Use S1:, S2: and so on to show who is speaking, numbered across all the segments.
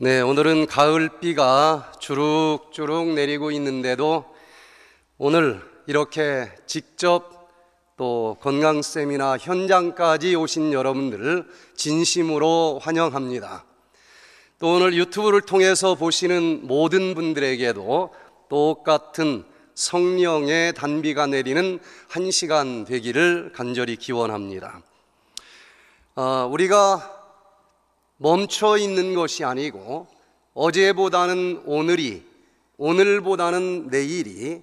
S1: 네, 오늘은 가을비가 주룩주룩 내리고 있는데도 오늘 이렇게 직접 또 건강 세미나 현장까지 오신 여러분들 진심으로 환영합니다. 또 오늘 유튜브를 통해서 보시는 모든 분들에게도 똑같은 성령의 단비가 내리는 한 시간 되기를 간절히 기원합니다. 아, 우리가 멈춰 있는 것이 아니고 어제보다는 오늘이, 오늘보다는 내일이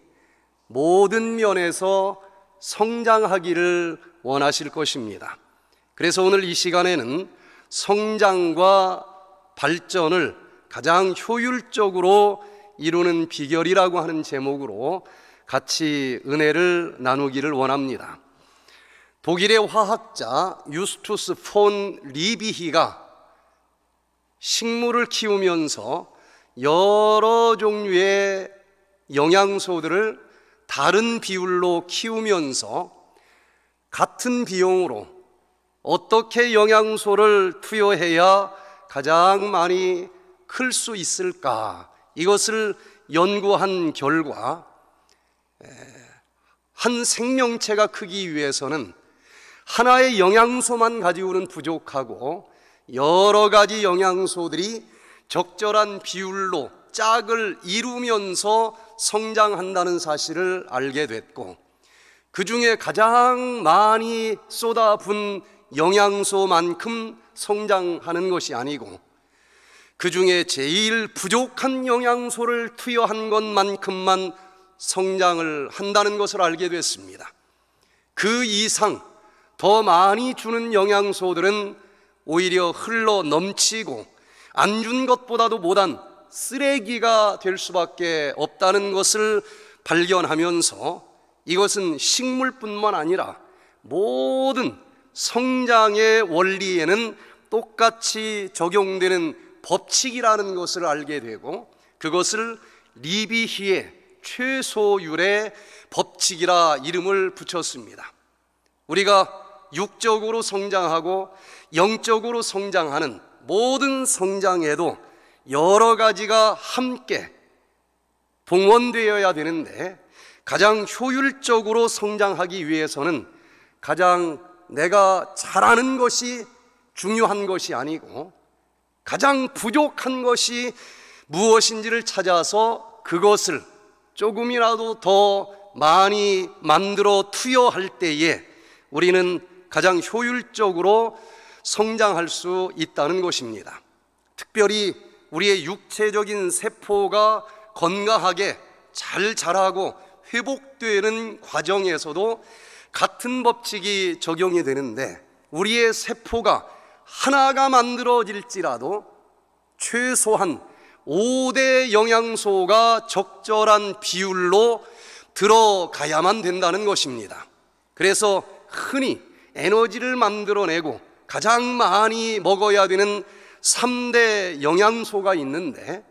S1: 모든 면에서 성장하기를 원하실 것입니다. 그래서 오늘 이 시간에는 성장과 발전을 가장 효율적으로 이루는 비결이라고 하는 제목으로 같이 은혜를 나누기를 원합니다. 독일의 화학자 유스투스 폰 리비히가 식물을 키우면서 여러 종류의 영양소들을 다른 비율로 키우면서 같은 비용으로 어떻게 영양소를 투여해야 가장 많이 클 수 있을까 이것을 연구한 결과 한 생명체가 크기 위해서는 하나의 영양소만 가지고는 부족하고 여러 가지 영양소들이 적절한 비율로 짝을 이루면서 성장한다는 사실을 알게 됐고 그 중에 가장 많이 쏟아분 영양소만큼 성장하는 것이 아니고 그 중에 제일 부족한 영양소를 투여한 것만큼만 성장을 한다는 것을 알게 됐습니다. 그 이상 더 많이 주는 영양소들은 오히려 흘러 넘치고 안 준 것보다도 못한 쓰레기가 될 수밖에 없다는 것을 발견하면서 이것은 식물뿐만 아니라 모든 성장의 원리에는 똑같이 적용되는 법칙이라는 것을 알게 되고 그것을 리비히의 최소율의 법칙이라 이름을 붙였습니다. 우리가 육적으로 성장하고 영적으로 성장하는 모든 성장에도 여러 가지가 함께 동원되어야 되는데 가장 효율적으로 성장하기 위해서는 가장 내가 잘하는 것이 중요한 것이 아니고 가장 부족한 것이 무엇인지를 찾아서 그것을 조금이라도 더 많이 만들어 투여할 때에 우리는 가장 효율적으로 성장할 수 있다는 것입니다. 특별히 우리의 육체적인 세포가 건강하게 잘 자라고 회복되는 과정에서도 같은 법칙이 적용이 되는데 우리의 세포가 하나가 만들어질지라도 최소한 5대 영양소가 적절한 비율로 들어가야만 된다는 것입니다. 그래서 흔히 에너지를 만들어내고 가장 많이 먹어야 되는 3대 영양소가 있는데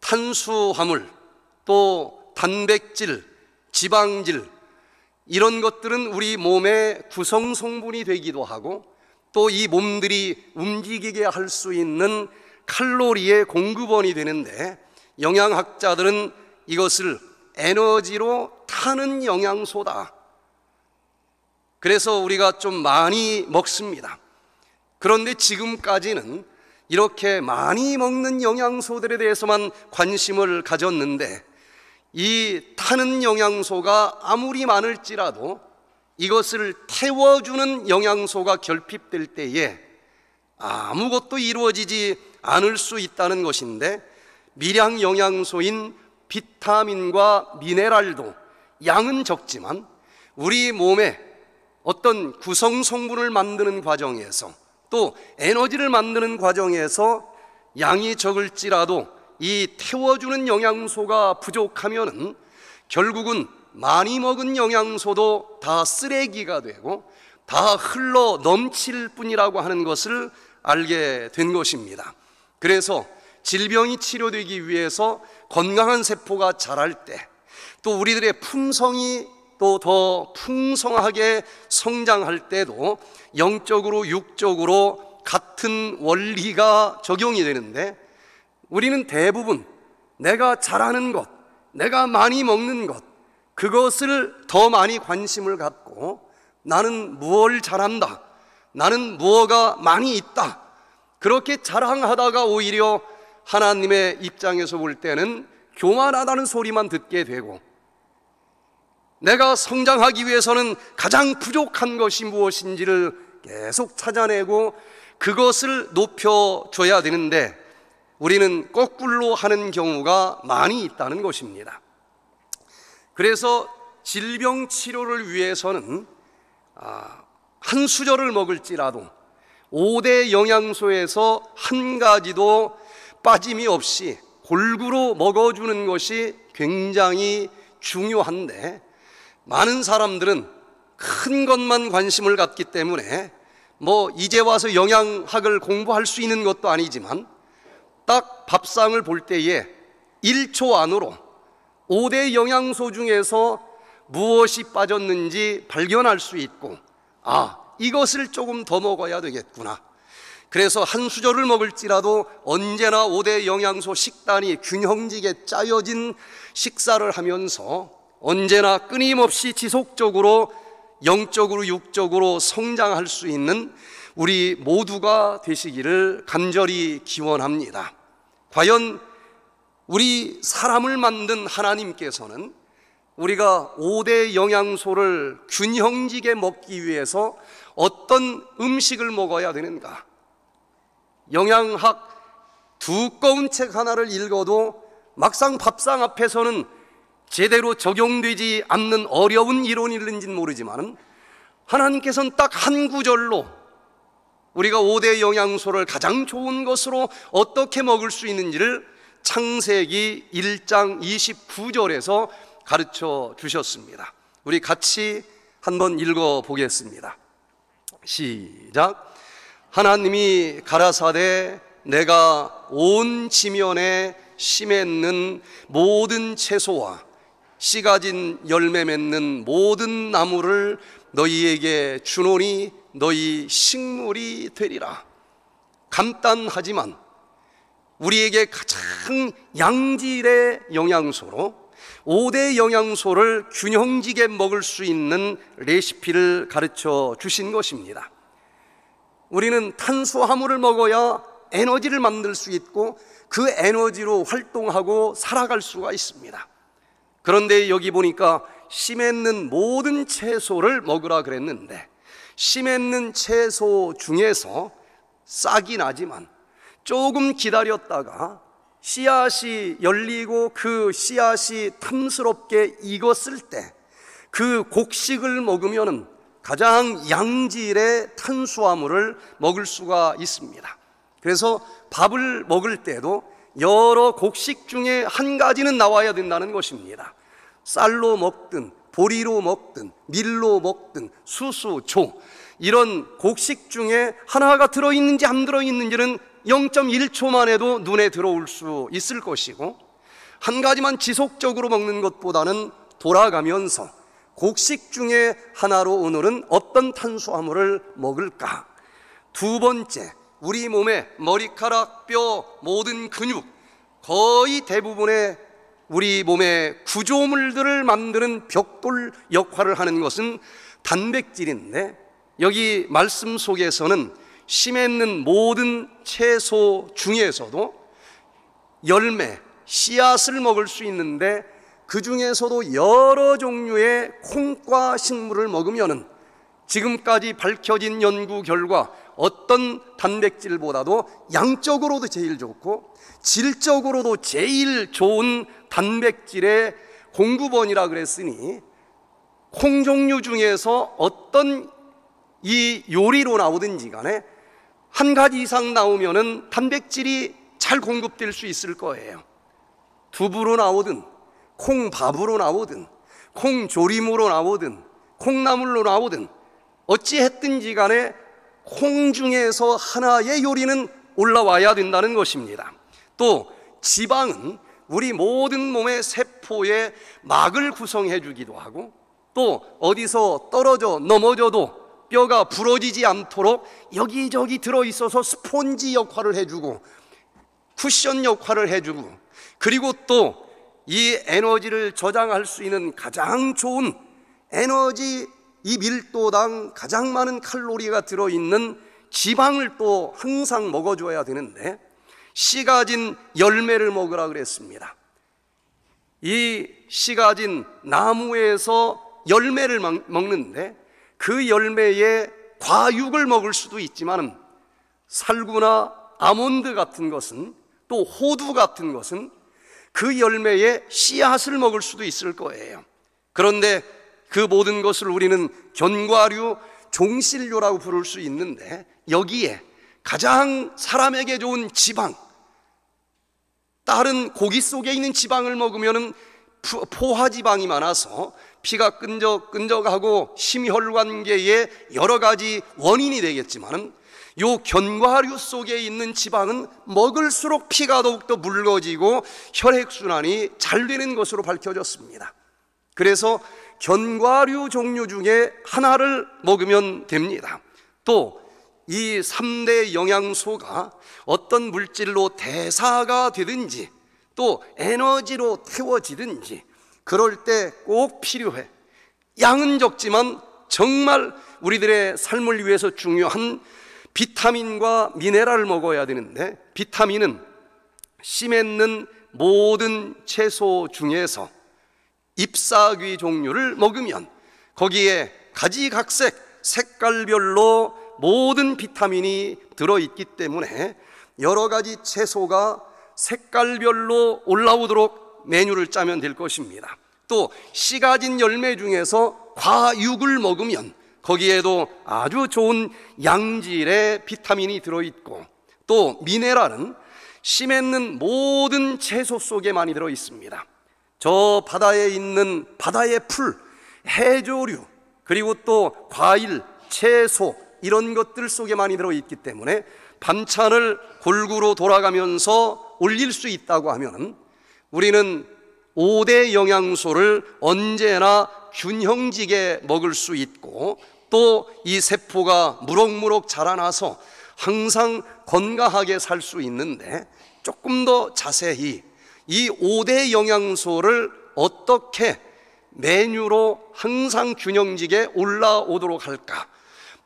S1: 탄수화물, 또 단백질, 지방질 이런 것들은 우리 몸의 구성 성분이 되기도 하고 또 이 몸들이 움직이게 할 수 있는 칼로리의 공급원이 되는데 영양학자들은 이것을 에너지로 타는 영양소다. 그래서 우리가 좀 많이 먹습니다. 그런데 지금까지는 이렇게 많이 먹는 영양소들에 대해서만 관심을 가졌는데 이 타는 영양소가 아무리 많을지라도 이것을 태워주는 영양소가 결핍될 때에 아무것도 이루어지지 않을 수 있다는 것인데 미량 영양소인 비타민과 미네랄도 양은 적지만 우리 몸에 어떤 구성 성분을 만드는 과정에서 또 에너지를 만드는 과정에서 양이 적을지라도 이 태워주는 영양소가 부족하면은 결국은 많이 먹은 영양소도 다 쓰레기가 되고 다 흘러 넘칠 뿐이라고 하는 것을 알게 된 것입니다. 그래서 질병이 치료되기 위해서 건강한 세포가 자랄 때 또 우리들의 품성이 또더 풍성하게 성장할 때도 영적으로 육적으로 같은 원리가 적용이 되는데 우리는 대부분 내가 잘하는 것, 내가 많이 먹는 것, 그것을 더 많이 관심을 갖고 나는 무엇을 잘한다. 나는 무엇가 많이 있다. 그렇게 자랑하다가 오히려 하나님의 입장에서 볼 때는 교만하다는 소리만 듣게 되고 내가 성장하기 위해서는 가장 부족한 것이 무엇인지를 계속 찾아내고 그것을 높여줘야 되는데 우리는 거꾸로 하는 경우가 많이 있다는 것입니다. 그래서 질병 치료를 위해서는 아, 한 수저를 먹을지라도 5대 영양소에서 한 가지도 빠짐이 없이 골고루 먹어주는 것이 굉장히 중요한데 많은 사람들은 큰 것만 관심을 갖기 때문에 뭐 이제 와서 영양학을 공부할 수 있는 것도 아니지만 딱 밥상을 볼 때에 1초 안으로 5대 영양소 중에서 무엇이 빠졌는지 발견할 수 있고 아, 이것을 조금 더 먹어야 되겠구나. 그래서 한 수저를 먹을지라도 언제나 5대 영양소 식단이 균형지게 짜여진 식사를 하면서 언제나 끊임없이 지속적으로 영적으로 육적으로 성장할 수 있는 우리 모두가 되시기를 간절히 기원합니다. 과연 우리 사람을 만든 하나님께서는 우리가 5대 영양소를 균형지게 먹기 위해서 어떤 음식을 먹어야 되는가? 영양학 두꺼운 책 하나를 읽어도 막상 밥상 앞에서는 제대로 적용되지 않는 어려운 이론일는지는 모르지만 하나님께서는 딱 한 구절로 우리가 5대 영양소를 가장 좋은 것으로 어떻게 먹을 수 있는지를 창세기 1장 29절에서 가르쳐 주셨습니다. 우리 같이 한번 읽어 보겠습니다. 시작. 하나님이 가라사대 내가 온 지면에 심했는 모든 채소와 씨 가진 열매 맺는 모든 나무를 너희에게 주노니 너희 식물이 되리라. 간단하지만 우리에게 가장 양질의 영양소로 5대 영양소를 균형지게 먹을 수 있는 레시피를 가르쳐 주신 것입니다. 우리는 탄수화물을 먹어야 에너지를 만들 수 있고 그 에너지로 활동하고 살아갈 수가 있습니다. 그런데 여기 보니까 심했는 모든 채소를 먹으라 그랬는데 심했는 채소 중에서 싹이 나지만 조금 기다렸다가 씨앗이 열리고 그 씨앗이 탐스럽게 익었을 때 그 곡식을 먹으면 가장 양질의 탄수화물을 먹을 수가 있습니다. 그래서 밥을 먹을 때도 여러 곡식 중에 한 가지는 나와야 된다는 것입니다. 쌀로 먹든 보리로 먹든 밀로 먹든 수수, 조 이런 곡식 중에 하나가 들어있는지 안 들어있는지는 0.1초만 해도 눈에 들어올 수 있을 것이고 한 가지만 지속적으로 먹는 것보다는 돌아가면서 곡식 중에 하나로 오늘은 어떤 탄수화물을 먹을까? 두 번째, 우리 몸의 머리카락, 뼈, 모든 근육 거의 대부분의 우리 몸의 구조물들을 만드는 벽돌 역할을 하는 것은 단백질인데 여기 말씀 속에서는 심해 있는 모든 채소 중에서도 열매, 씨앗을 먹을 수 있는데 그 중에서도 여러 종류의 콩과 식물을 먹으면 지금까지 밝혀진 연구 결과 어떤 단백질보다도 양적으로도 제일 좋고 질적으로도 제일 좋은 단백질의 공급원이라 그랬으니 콩 종류 중에서 어떤 이 요리로 나오든지 간에 한 가지 이상 나오면은 단백질이 잘 공급될 수 있을 거예요. 두부로 나오든 콩밥으로 나오든 콩조림으로 나오든 콩나물로 나오든 어찌했든지 간에 콩중에서 하나의 요리는 올라와야 된다는 것입니다. 또 지방은 우리 모든 몸의 세포에 막을 구성해 주기도 하고 또 어디서 떨어져 넘어져도 뼈가 부러지지 않도록 여기저기 들어있어서 스폰지 역할을 해주고 쿠션 역할을 해주고 그리고 또 이 에너지를 저장할 수 있는 가장 좋은 에너지 이 밀도당 가장 많은 칼로리가 들어있는 지방을 또 항상 먹어줘야 되는데 씨가 진 열매를 먹으라 그랬습니다. 이 씨가 진 나무에서 열매를 먹는데 그 열매에 과육을 먹을 수도 있지만 살구나 아몬드 같은 것은 또 호두 같은 것은 그 열매에 씨앗을 먹을 수도 있을 거예요. 그런데 그 모든 것을 우리는 견과류, 종실료라고 부를 수 있는데 여기에 가장 사람에게 좋은 지방, 다른 고기 속에 있는 지방을 먹으면 포화지방이 많아서 피가 끈적끈적하고 심혈관계에 여러 가지 원인이 되겠지만은 요 견과류 속에 있는 지방은 먹을수록 피가 더욱더 묽어지고 혈액순환이 잘 되는 것으로 밝혀졌습니다. 그래서 견과류 종류 중에 하나를 먹으면 됩니다. 또 이 3대 영양소가 어떤 물질로 대사가 되든지 또 에너지로 태워지든지 그럴 때 꼭 필요해. 양은 적지만 정말 우리들의 삶을 위해서 중요한 비타민과 미네랄을 먹어야 되는데 비타민은 씨 맺는 모든 채소 중에서 잎사귀 종류를 먹으면 거기에 가지각색 색깔별로 모든 비타민이 들어있기 때문에 여러 가지 채소가 색깔별로 올라오도록 메뉴를 짜면 될 것입니다. 또 씨가진 열매 중에서 과육을 먹으면 거기에도 아주 좋은 양질의 비타민이 들어있고 또 미네랄은 씨 맺는 모든 채소 속에 많이 들어있습니다. 저 바다에 있는 바다의 풀, 해조류, 그리고 또 과일, 채소 이런 것들 속에 많이 들어 있기 때문에 반찬을 골고루 돌아가면서 올릴 수 있다고 하면 우리는 5대 영양소를 언제나 균형지게 먹을 수 있고 또 이 세포가 무럭무럭 자라나서 항상 건강하게 살 수 있는데 조금 더 자세히 이 5대 영양소를 어떻게 메뉴로 항상 균형지게 올라오도록 할까?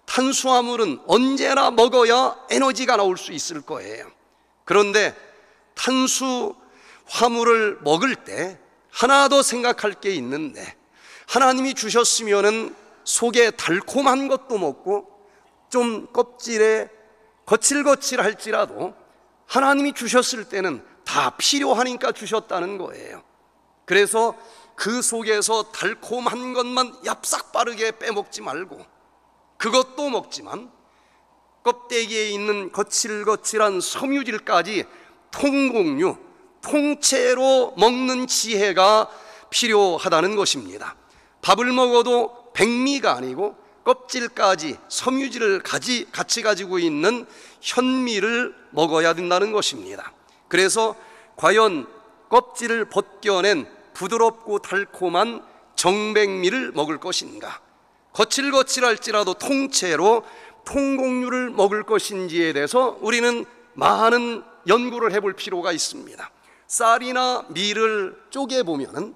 S1: 탄수화물은 언제나 먹어야 에너지가 나올 수 있을 거예요. 그런데 탄수화물을 먹을 때 하나 더 생각할 게 있는데 하나님이 주셨으면 속에 달콤한 것도 먹고 좀 껍질에 거칠거칠할지라도 하나님이 주셨을 때는 다 필요하니까 주셨다는 거예요. 그래서 그 속에서 달콤한 것만 얍삭 빠르게 빼먹지 말고 그것도 먹지만 껍데기에 있는 거칠거칠한 섬유질까지 통곡류, 통째로 먹는 지혜가 필요하다는 것입니다. 밥을 먹어도 백미가 아니고 껍질까지 섬유질을 같이 가지고 있는 현미를 먹어야 된다는 것입니다. 그래서 과연 껍질을 벗겨낸 부드럽고 달콤한 정백미를 먹을 것인가? 거칠거칠할지라도 통째로 통곡류를 먹을 것인지에 대해서 우리는 많은 연구를 해볼 필요가 있습니다. 쌀이나 밀을 쪼개보면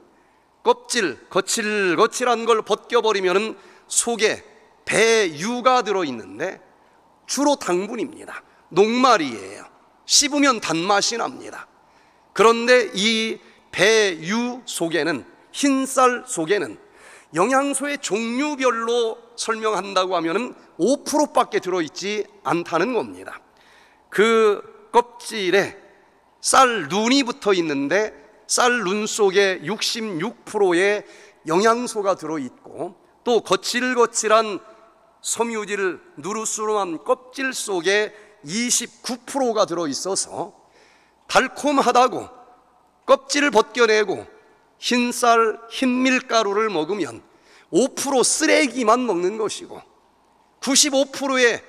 S1: 껍질, 거칠거칠한 걸벗겨버리면 속에 배유가 들어있는데 주로 당분입니다. 녹말이에요. 씹으면 단맛이 납니다. 그런데 이 배유 속에는 흰 쌀 속에는 영양소의 종류별로 설명한다고 하면 5%밖에 들어있지 않다는 겁니다. 그 껍질에 쌀 눈이 붙어 있는데 쌀 눈 속에 66%의 영양소가 들어 있고 또 거칠거칠한 섬유질 누르스름한 껍질 속에 29%가 들어 있어서 달콤하다고 껍질을 벗겨내고 흰쌀, 흰 밀가루를 먹으면 5% 쓰레기만 먹는 것이고 95%의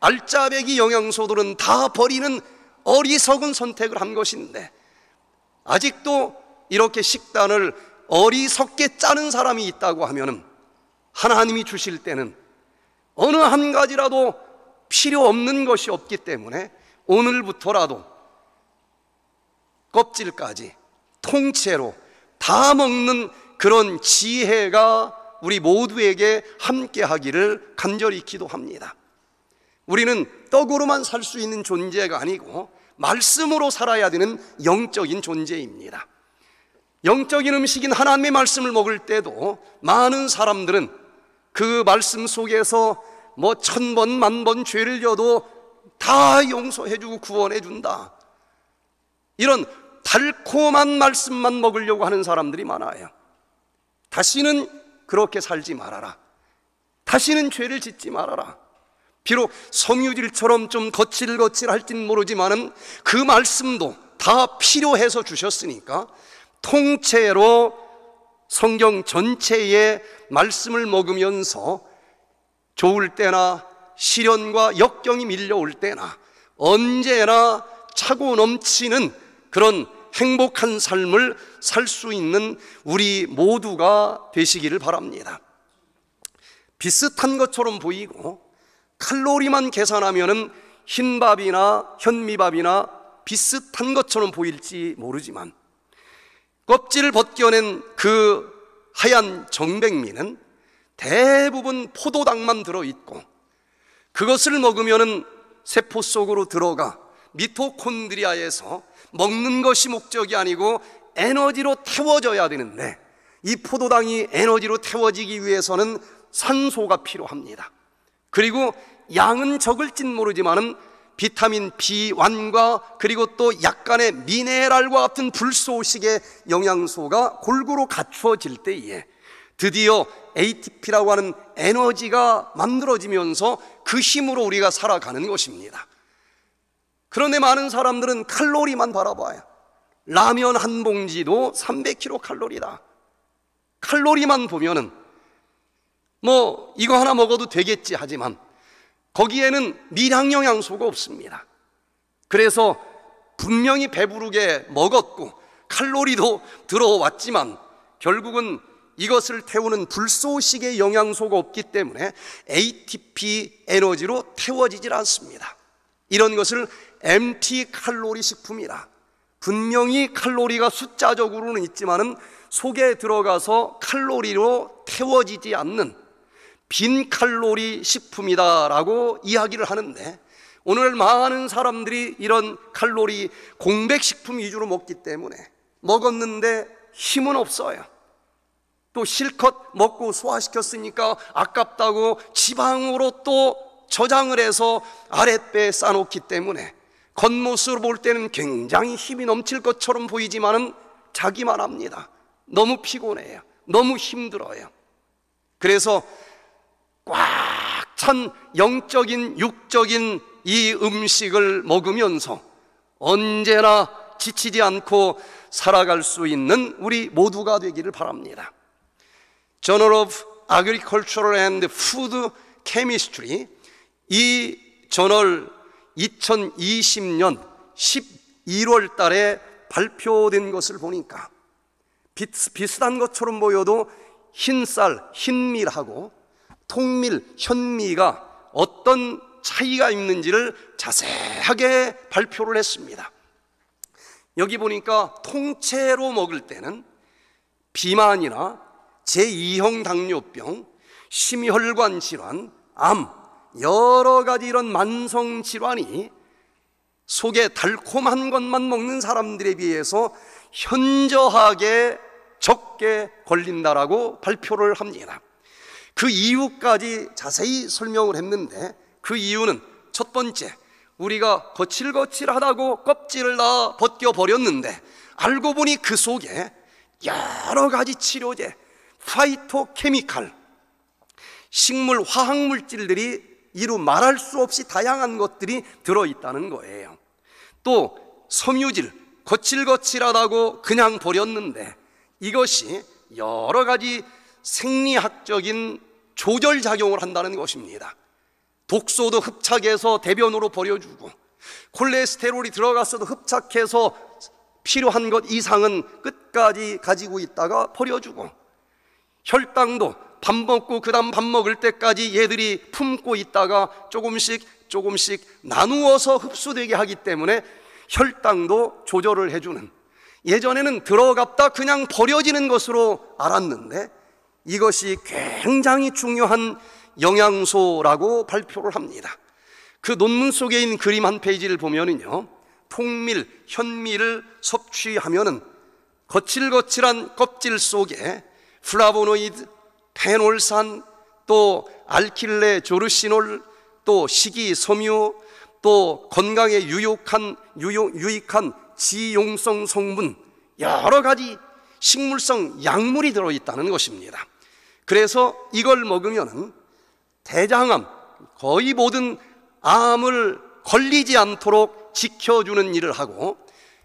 S1: 알짜배기 영양소들은 다 버리는 어리석은 선택을 한 것인데 아직도 이렇게 식단을 어리석게 짜는 사람이 있다고 하면 하나님이 주실 때는 어느 한 가지라도 필요 없는 것이 없기 때문에 오늘부터라도 껍질까지 통째로 다 먹는 그런 지혜가 우리 모두에게 함께 하기를 간절히 기도합니다. 우리는 떡으로만 살 수 있는 존재가 아니고 말씀으로 살아야 되는 영적인 존재입니다. 영적인 음식인 하나님의 말씀을 먹을 때도 많은 사람들은 그 말씀 속에서 뭐 천 번 만 번 죄를 져도 다 용서해주고 구원해준다 이런 달콤한 말씀만 먹으려고 하는 사람들이 많아요 다시는 그렇게 살지 말아라 다시는 죄를 짓지 말아라 비록 섬유질처럼 좀 거칠거칠할진 모르지만은 그 말씀도 다 필요해서 주셨으니까 통째로 성경 전체의 말씀을 먹으면서 좋을 때나 시련과 역경이 밀려올 때나 언제나 차고 넘치는 그런 행복한 삶을 살 수 있는 우리 모두가 되시기를 바랍니다. 비슷한 것처럼 보이고 칼로리만 계산하면 흰밥이나 현미밥이나 비슷한 것처럼 보일지 모르지만 껍질을 벗겨낸 그 하얀 정백미는 대부분 포도당만 들어있고 그것을 먹으면 세포 속으로 들어가 미토콘드리아에서 먹는 것이 목적이 아니고 에너지로 태워져야 되는데 이 포도당이 에너지로 태워지기 위해서는 산소가 필요합니다. 그리고 양은 적을진 모르지만 비타민 B1과 그리고 또 약간의 미네랄과 같은 불소식의 영양소가 골고루 갖추어질 때에 드디어 ATP라고 하는 에너지가 만들어지면서 그 힘으로 우리가 살아가는 것입니다. 그런데 많은 사람들은 칼로리만 바라봐요. 라면 한 봉지도 300kcal 칼로리다. 칼로리만 보면은 뭐 이거 하나 먹어도 되겠지 하지만 거기에는 미량 영양소가 없습니다. 그래서 분명히 배부르게 먹었고 칼로리도 들어왔지만 결국은 이것을 태우는 불쏘식의 영양소가 없기 때문에 ATP 에너지로 태워지질 않습니다. 이런 것을 MT 칼로리 식품이라 분명히 칼로리가 숫자적으로는 있지만 속에 들어가서 칼로리로 태워지지 않는 빈 칼로리 식품이다라고 이야기를 하는데 오늘 많은 사람들이 이런 칼로리 공백식품 위주로 먹기 때문에 먹었는데 힘은 없어요. 또 실컷 먹고 소화시켰으니까 아깝다고 지방으로 또 저장을 해서 아랫배에 싸놓기 때문에 겉모습으로 볼 때는 굉장히 힘이 넘칠 것처럼 보이지만은 자기만 합니다. 너무 피곤해요. 너무 힘들어요. 그래서 꽉 찬 영적인 육적인 이 음식을 먹으면서 언제나 지치지 않고 살아갈 수 있는 우리 모두가 되기를 바랍니다. Journal of Agricultural and Food Chemistry 이 저널 2020년 11월 달에 발표된 것을 보니까 비, 비슷한 것처럼 보여도 흰쌀, 흰밀하고 통밀, 현미가 어떤 차이가 있는지를 자세하게 발표를 했습니다. 여기 보니까 통째로 먹을 때는 비만이나 제2형 당뇨병, 심혈관 질환, 암, 여러 가지 이런 만성 질환이 속에 달콤한 것만 먹는 사람들에 비해서 현저하게 적게 걸린다라고 발표를 합니다. 그 이유까지 자세히 설명을 했는데 그 이유는 첫 번째, 우리가 거칠거칠하다고 껍질을 다 벗겨버렸는데 알고 보니 그 속에 여러 가지 치료제, 파이토케미칼, 식물 화학 물질들이 이루 말할 수 없이 다양한 것들이 들어 있다는 거예요. 또 섬유질, 거칠거칠하다고 그냥 버렸는데 이것이 여러 가지 생리학적인 조절 작용을 한다는 것입니다. 독소도 흡착해서 대변으로 버려주고 콜레스테롤이 들어갔어도 흡착해서 필요한 것 이상은 끝까지 가지고 있다가 버려주고 혈당도 밥 먹고 그다음 밥 먹을 때까지 얘들이 품고 있다가 조금씩 조금씩 나누어서 흡수되게 하기 때문에 혈당도 조절을 해주는 예전에는 들어갔다 그냥 버려지는 것으로 알았는데 이것이 굉장히 중요한 영양소라고 발표를 합니다. 그 논문 속에 있는 그림 한 페이지를 보면은요, 통밀, 현미를 섭취하면은 거칠거칠한 껍질 속에 플라보노이드, 페놀산, 또 알킬레 조르시놀, 또 식이섬유, 또 건강에 유익한 유익한 지용성 성분 여러 가지 식물성 약물이 들어 있다는 것입니다. 그래서 이걸 먹으면 대장암 거의 모든 암을 걸리지 않도록 지켜주는 일을 하고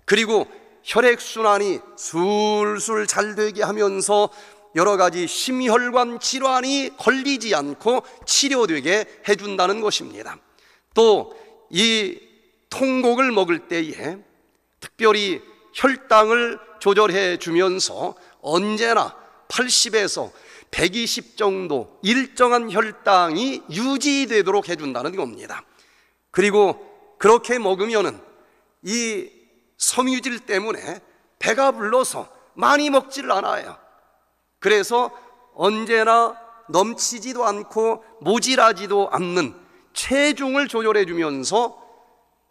S1: 그리고 혈액순환이 술술 잘 되게 하면서 여러 가지 심혈관 질환이 걸리지 않고 치료되게 해준다는 것입니다. 또 이 통곡을 먹을 때에 특별히 혈당을 조절해 주면서 언제나 80에서 120 정도 일정한 혈당이 유지되도록 해준다는 겁니다. 그리고 그렇게 먹으면은 이 섬유질 때문에 배가 불러서 많이 먹질 않아요. 그래서 언제나 넘치지도 않고 모질하지도 않는 체중을 조절해 주면서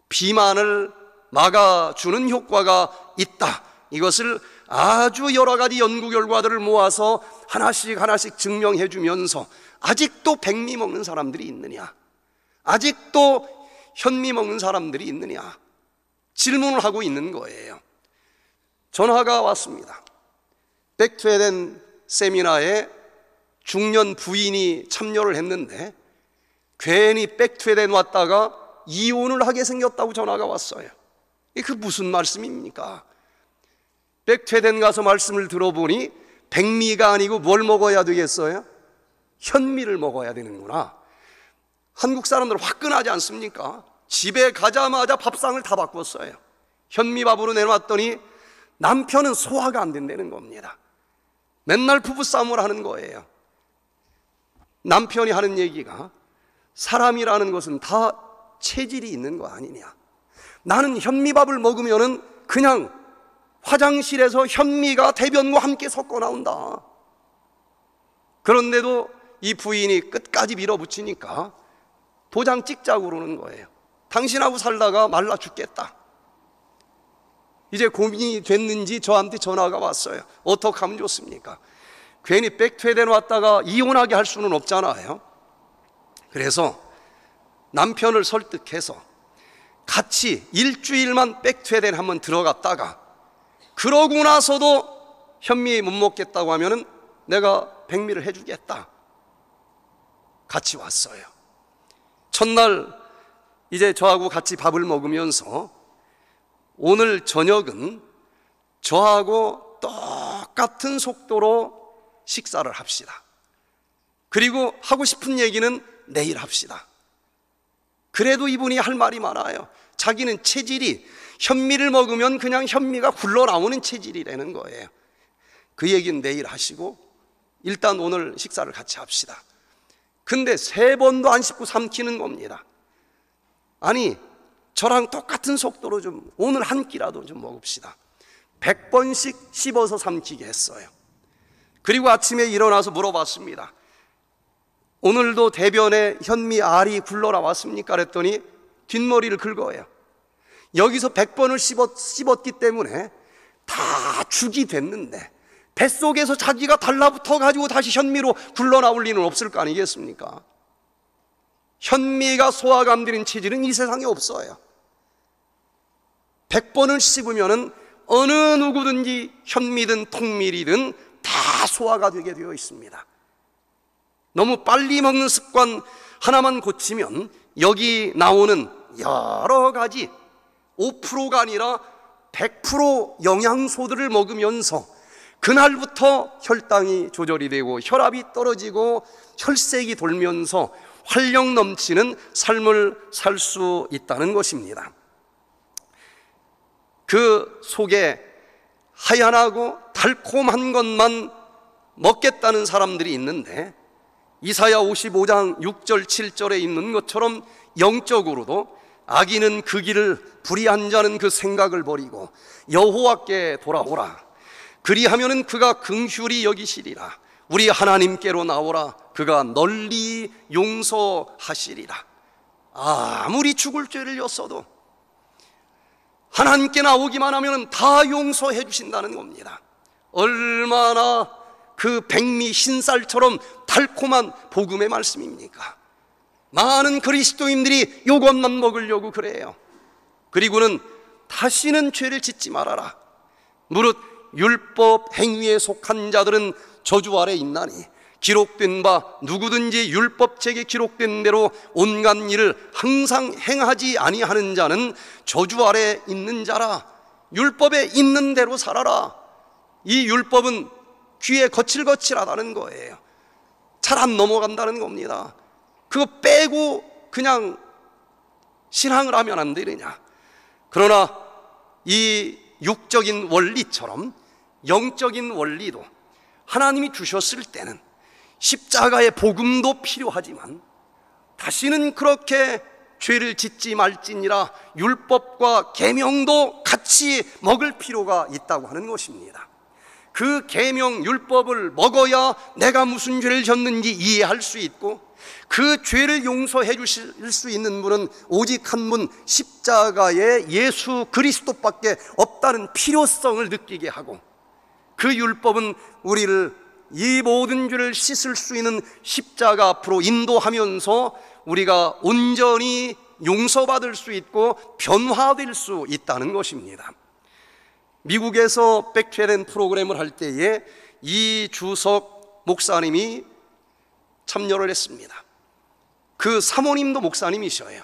S1: 비만을 막아주는 효과가 있다. 이것을 아주 여러 가지 연구 결과들을 모아서 하나씩 하나씩 증명해 주면서 아직도 백미 먹는 사람들이 있느냐? 아직도 현미 먹는 사람들이 있느냐? 질문을 하고 있는 거예요. 전화가 왔습니다. 백투된 세미나에 중년 부인이 참여를 했는데 괜히 백퇴에 놨다가 이혼을 하게 생겼다고 전화가 왔어요. 그 무슨 말씀입니까? 백퇴된 가서 말씀을 들어보니 백미가 아니고 뭘 먹어야 되겠어요? 현미를 먹어야 되는구나. 한국 사람들 화끈하지 않습니까? 집에 가자마자 밥상을 다 바꿨어요. 현미밥으로 내놨더니 남편은 소화가 안 된다는 겁니다. 맨날 부부싸움을 하는 거예요. 남편이 하는 얘기가 사람이라는 것은 다 체질이 있는 거 아니냐. 나는 현미밥을 먹으면은 그냥 화장실에서 현미가 대변과 함께 섞어 나온다. 그런데도 이 부인이 끝까지 밀어붙이니까 도장 찍자고 그러는 거예요. 당신하고 살다가 말라 죽겠다. 이제 고민이 됐는지 저한테 전화가 왔어요. 어떻게 하면 좋습니까? 괜히 백퇴된 왔다가 이혼하게 할 수는 없잖아요. 그래서 남편을 설득해서 같이 일주일만 백퇴된 한번 들어갔다가 그러고 나서도 현미 못 먹겠다고 하면은 내가 백미를 해주겠다. 같이 왔어요. 첫날 이제 저하고 같이 밥을 먹으면서 오늘 저녁은 저하고 똑같은 속도로 식사를 합시다. 그리고 하고 싶은 얘기는 내일 합시다. 그래도 이분이 할 말이 많아요. 자기는 체질이 현미를 먹으면 그냥 현미가 굴러나오는 체질이라는 거예요. 그 얘기는 내일 하시고 일단 오늘 식사를 같이 합시다. 근데 세 번도 안 씻고 삼키는 겁니다. 아니, 저랑 똑같은 속도로 좀 오늘 한 끼라도 좀 먹읍시다. 100번씩 씹어서 삼키게 했어요. 그리고 아침에 일어나서 물어봤습니다. 오늘도 대변에 현미 알이 굴러나왔습니까? 그랬더니 뒷머리를 긁어요. 여기서 100번을 씹었, 씹었기 때문에 다 죽이 됐는데 뱃속에서 자기가 달라붙어 가지고 다시 현미로 굴러나올 리는 없을 거 아니겠습니까? 현미가 소화감들인 체질은 이 세상에 없어요. 100번을 씹으면 어느 누구든지 현미든 통밀이든 다 소화가 되게 되어 있습니다. 너무 빨리 먹는 습관 하나만 고치면 여기 나오는 여러 가지 5%가 아니라 100% 영양소들을 먹으면서 그날부터 혈당이 조절이 되고 혈압이 떨어지고 혈색이 돌면서 활력 넘치는 삶을 살 수 있다는 것입니다. 그 속에 하얀하고 달콤한 것만 먹겠다는 사람들이 있는데 이사야 55장 6절 7절에 있는 것처럼 영적으로도 악인은 그 길을 불의한 자는 그 생각을 버리고 여호와께 돌아오라 그리하면은 그가 긍휼히 여기시리라 우리 하나님께로 나오라 그가 널리 용서하시리라 아무리 죽을 죄를 였어도 하나님께 나오기만 하면 다 용서해 주신다는 겁니다 얼마나 그 백미 신살처럼 달콤한 복음의 말씀입니까 많은 그리스도인들이 요것만 먹으려고 그래요 그리고는 다시는 죄를 짓지 말아라 무릇 율법 행위에 속한 자들은 저주 아래 있나니 기록된 바 누구든지 율법책에 기록된 대로 온갖 일을 항상 행하지 아니하는 자는 저주 아래 있는 자라 율법에 있는 대로 살아라 이 율법은 귀에 거칠거칠하다는 거예요 잘 안 넘어간다는 겁니다 그거 빼고 그냥 신앙을 하면 안 되느냐 그러나 이 육적인 원리처럼 영적인 원리도 하나님이 주셨을 때는 십자가의 복음도 필요하지만 다시는 그렇게 죄를 짓지 말지니라 율법과 계명도 같이 먹을 필요가 있다고 하는 것입니다. 그 계명 율법을 먹어야 내가 무슨 죄를 졌는지 이해할 수 있고 그 죄를 용서해 주실 수 있는 분은 오직 한 분 십자가의 예수 그리스도밖에 없다는 필요성을 느끼게 하고 그 율법은 우리를 이 모든 죄를 씻을 수 있는 십자가 앞으로 인도하면서 우리가 온전히 용서받을 수 있고 변화될 수 있다는 것입니다. 미국에서 백퇴된 프로그램을 할 때에 이주석 목사님이 참여를 했습니다. 그 사모님도 목사님이셔요.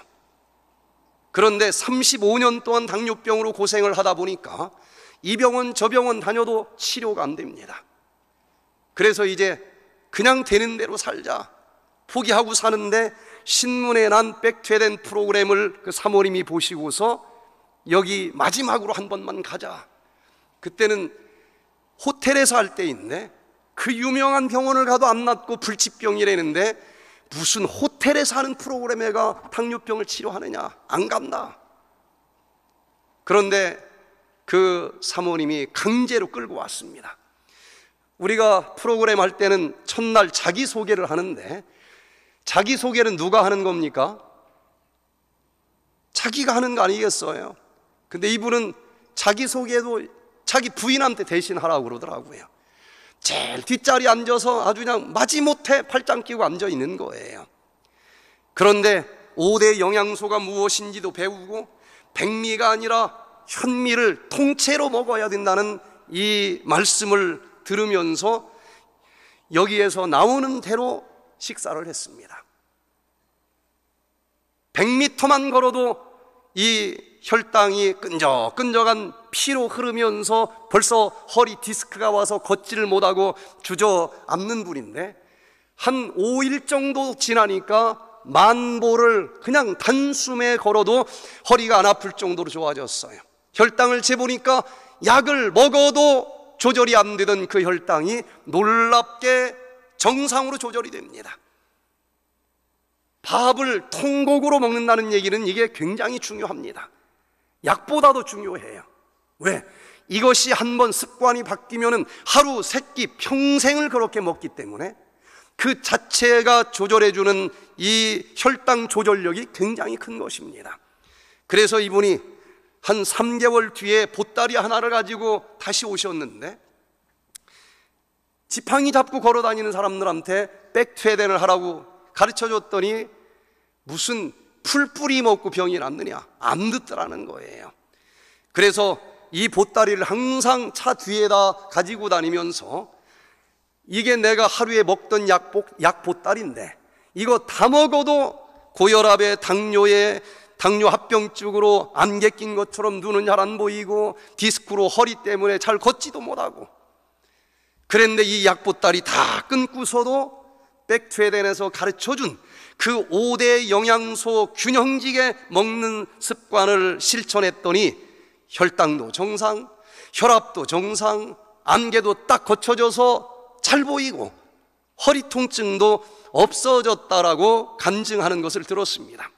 S1: 그런데 35년 동안 당뇨병으로 고생을 하다 보니까 이 병원 저 병원 다녀도 치료가 안 됩니다. 그래서 이제 그냥 되는 대로 살자. 포기하고 사는데 신문에 난 백퇴된 프로그램을 그 사모님이 보시고서 여기 마지막으로 한 번만 가자. 그때는 호텔에서 할 때인데 그 유명한 병원을 가도 안 낫고 불치병이라는데 무슨 호텔에서 하는 프로그램에가 당뇨병을 치료하느냐 안 간다. 그런데 그 사모님이 강제로 끌고 왔습니다. 우리가 프로그램 할 때는 첫날 자기소개를 하는데 자기소개는 누가 하는 겁니까? 자기가 하는 거 아니겠어요? 근데 이분은 자기소개도 자기 부인한테 대신 하라고 그러더라고요. 제일 뒷자리 에 앉아서 아주 그냥 마지못해 팔짱 끼고 앉아 있는 거예요. 그런데 5대 영양소가 무엇인지도 배우고 백미가 아니라 현미를 통째로 먹어야 된다는 이 말씀을 들으면서 여기에서 나오는 대로 식사를 했습니다. 100m만 걸어도 이 혈당이 끈적끈적한 피로 흐르면서 벌써 허리 디스크가 와서 걷지를 못하고 주저앉는 분인데 한 5일 정도 지나니까 만보를 그냥 단숨에 걸어도 허리가 안 아플 정도로 좋아졌어요. 혈당을 재보니까 약을 먹어도 조절이 안 되던 그 혈당이 놀랍게 정상으로 조절이 됩니다. 밥을 통곡으로 먹는다는 얘기는 이게 굉장히 중요합니다. 약보다도 중요해요. 왜? 이것이 한번 습관이 바뀌면은 하루 세 끼 평생을 그렇게 먹기 때문에 그 자체가 조절해주는 이 혈당 조절력이 굉장히 큰 것입니다. 그래서 이분이 한 3개월 뒤에 보따리 하나를 가지고 다시 오셨는데 지팡이 잡고 걸어 다니는 사람들한테 백퇴된을 하라고 가르쳐 줬더니 무슨 풀뿌리 먹고 병이 났느냐? 안 듣더라는 거예요. 그래서 이 보따리를 항상 차 뒤에다 가지고 다니면서 이게 내가 하루에 먹던 약, 약 보따리인데 이거 다 먹어도 고혈압에 당뇨에 당뇨 합병증으로 안개 낀 것처럼 눈은 잘 안 보이고 디스크로 허리 때문에 잘 걷지도 못하고 그랬는데 이 약보따리 다 끊고서도 백트에덴에서 가르쳐준 그 5대 영양소 균형지게 먹는 습관을 실천했더니 혈당도 정상, 혈압도 정상, 안개도 딱 거쳐져서 잘 보이고 허리 통증도 없어졌다라고 간증하는 것을 들었습니다.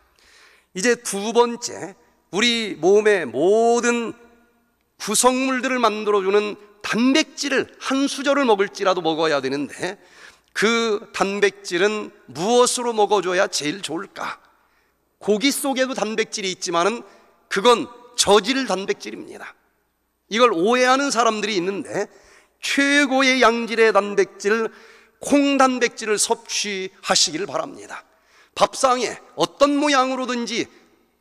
S1: 이제 두 번째, 우리 몸의 모든 구성물들을 만들어주는 단백질을 한 수저를 먹을지라도 먹어야 되는데 그 단백질은 무엇으로 먹어줘야 제일 좋을까? 고기 속에도 단백질이 있지만은 그건 저질 단백질입니다. 이걸 오해하는 사람들이 있는데 최고의 양질의 단백질, 콩 단백질을 섭취하시길 바랍니다. 밥상에 어떤 모양으로든지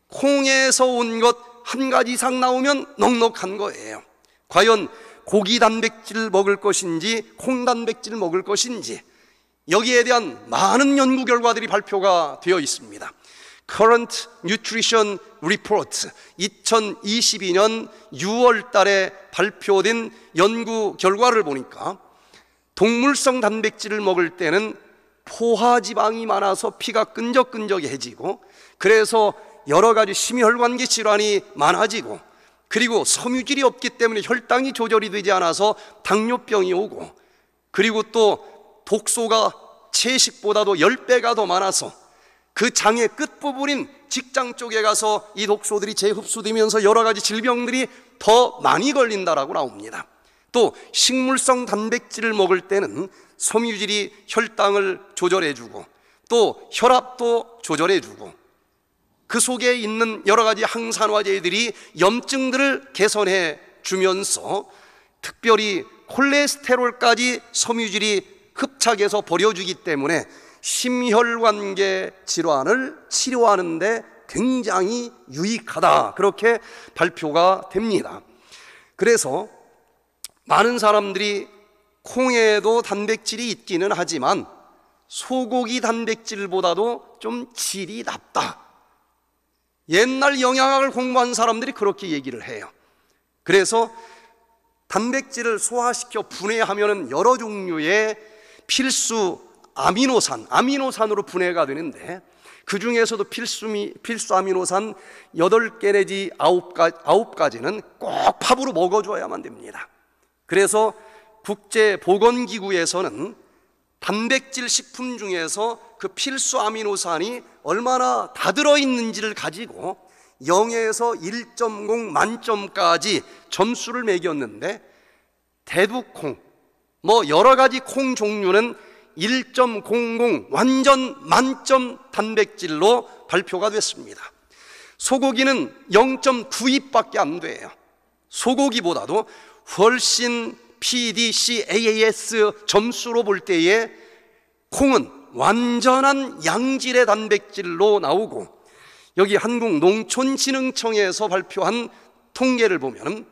S1: 콩에서 온 것 한 가지 이상 나오면 넉넉한 거예요. 과연 고기 단백질 먹을 것인지 콩 단백질 먹을 것인지 여기에 대한 많은 연구 결과들이 발표가 되어 있습니다. Current Nutrition Report 2022년 6월 달에 발표된 연구 결과를 보니까 동물성 단백질을 먹을 때는 포화 지방이 많아서 피가 끈적끈적해지고 그래서 여러 가지 심혈관계 질환이 많아지고 그리고 섬유질이 없기 때문에 혈당이 조절이 되지 않아서 당뇨병이 오고 그리고 또 독소가 채식보다도 10배가 더 많아서 그 장의 끝부분인 직장 쪽에 가서 이 독소들이 재흡수되면서 여러 가지 질병들이 더 많이 걸린다라고 나옵니다. 또 식물성 단백질을 먹을 때는 섬유질이 혈당을 조절해주고 또 혈압도 조절해주고 그 속에 있는 여러 가지 항산화제들이 염증들을 개선해 주면서 특별히 콜레스테롤까지 섬유질이 흡착해서 버려주기 때문에 심혈관계 질환을 치료하는데 굉장히 유익하다. 그렇게 발표가 됩니다. 그래서 많은 사람들이 콩에도 단백질이 있기는 하지만 소고기 단백질보다도 좀 질이 낮다. 옛날 영양학을 공부한 사람들이 그렇게 얘기를 해요. 그래서 단백질을 소화시켜 분해하면 여러 종류의 필수 아미노산, 아미노산으로 분해가 되는데 그 중에서도 필수, 필수 아미노산 8개 내지 9가 9가지는 꼭 팝으로 먹어줘야만 됩니다. 그래서 국제보건기구에서는 단백질 식품 중에서 그 필수 아미노산이 얼마나 다 들어있는지를 가지고 0에서 1.0 만점까지 점수를 매겼는데 대두콩, 뭐 여러 가지 콩 종류는 1.00 완전 만점 단백질로 발표가 됐습니다. 소고기는 0.92밖에 안 돼요. 소고기보다도 훨씬 PDCAAS 점수로 볼 때에 콩은 완전한 양질의 단백질로 나오고 여기 한국농촌진흥청에서 발표한 통계를 보면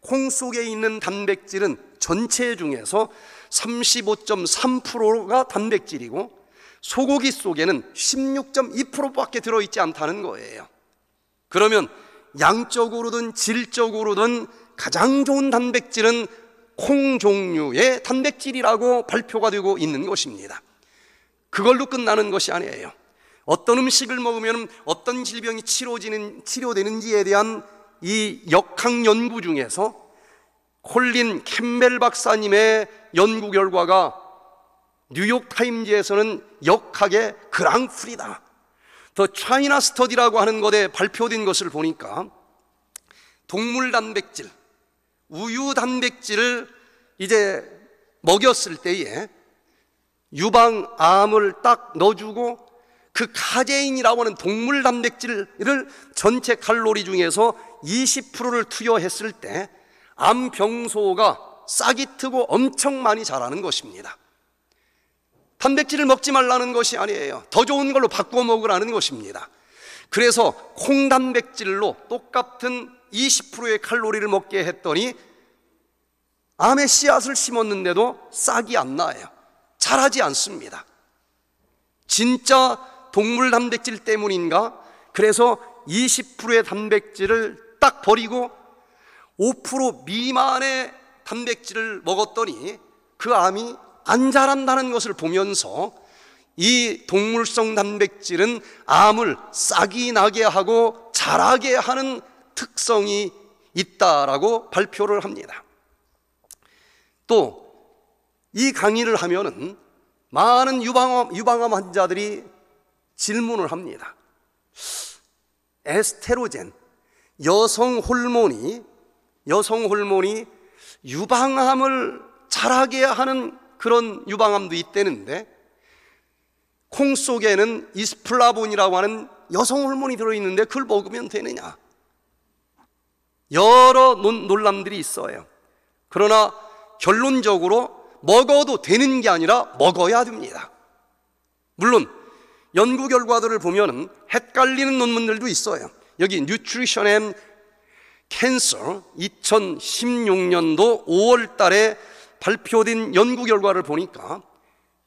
S1: 콩 속에 있는 단백질은 전체 중에서 35.3%가 단백질이고 소고기 속에는 16.2%밖에 들어있지 않다는 거예요 그러면 양적으로든 질적으로든 가장 좋은 단백질은 콩 종류의 단백질이라고 발표가 되고 있는 것입니다. 그걸로 끝나는 것이 아니에요. 어떤 음식을 먹으면 어떤 질병이 치료지는, 치료되는지에 대한 이 역학 연구 중에서 콜린 캠벨 박사님의 연구 결과가 뉴욕타임즈에서는 역학의 그랑프리다. 더 차이나 스터디라고 하는 것에 발표된 것을 보니까 동물 단백질, 우유 단백질을 이제 먹였을 때에 유방암을 딱 넣어주고 그 카제인이라고 하는 동물 단백질을 전체 칼로리 중에서 20%를 투여했을 때 암 병소가 싹이 트고 엄청 많이 자라는 것입니다. 단백질을 먹지 말라는 것이 아니에요. 더 좋은 걸로 바꿔 먹으라는 것입니다. 그래서 콩 단백질로 똑같은 20%의 칼로리를 먹게 했더니 암의 씨앗을 심었는데도 싹이 안 나요. 자라지 않습니다. 진짜 동물 단백질 때문인가? 그래서 20%의 단백질을 딱 버리고 5% 미만의 단백질을 먹었더니 그 암이 안 자란다는 것을 보면서 이 동물성 단백질은 암을 싹이 나게 하고 자라게 하는 특성이 있다라고 발표를 합니다. 또 이 강의를 하면은 많은 유방암, 유방암 환자들이 질문을 합니다. 에스테로젠, 여성 호르몬이 여성 호르몬이 유방암을 자라게 하는 그런 유방암도 있대는데 콩 속에는 이스플라본이라고 하는 여성 호르몬이 들어있는데 그걸 먹으면 되느냐? 여러 논란들이 있어요. 그러나 결론적으로 먹어도 되는 게 아니라 먹어야 됩니다. 물론 연구 결과들을 보면 헷갈리는 논문들도 있어요. 여기 Nutrition and Cancer 2016년도 5월 달에 발표된 연구 결과를 보니까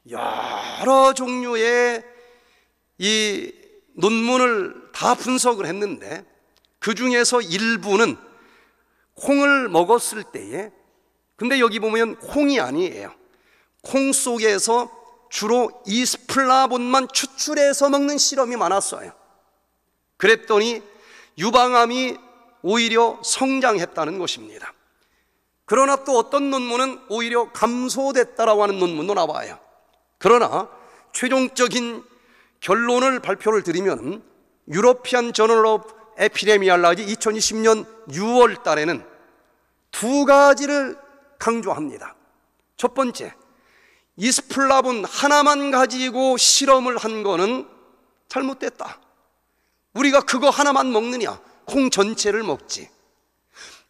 S1: 여러 종류의 이 논문을 다 분석을 했는데 그 중에서 일부는 콩을 먹었을 때에 근데 여기 보면 콩이 아니에요. 콩 속에서 주로 이스플라본만 추출해서 먹는 실험이 많았어요. 그랬더니 유방암이 오히려 성장했다는 것입니다. 그러나 또 어떤 논문은 오히려 감소됐다라고 하는 논문도 나와요. 그러나 최종적인 결론을 발표를 드리면 유러피안 저널 오브 에피레미알라이 2020년 6월 달에는 두 가지를 강조합니다. 첫 번째, 이스플라본 하나만 가지고 실험을 한 거는 잘못됐다. 우리가 그거 하나만 먹느냐? 콩 전체를 먹지.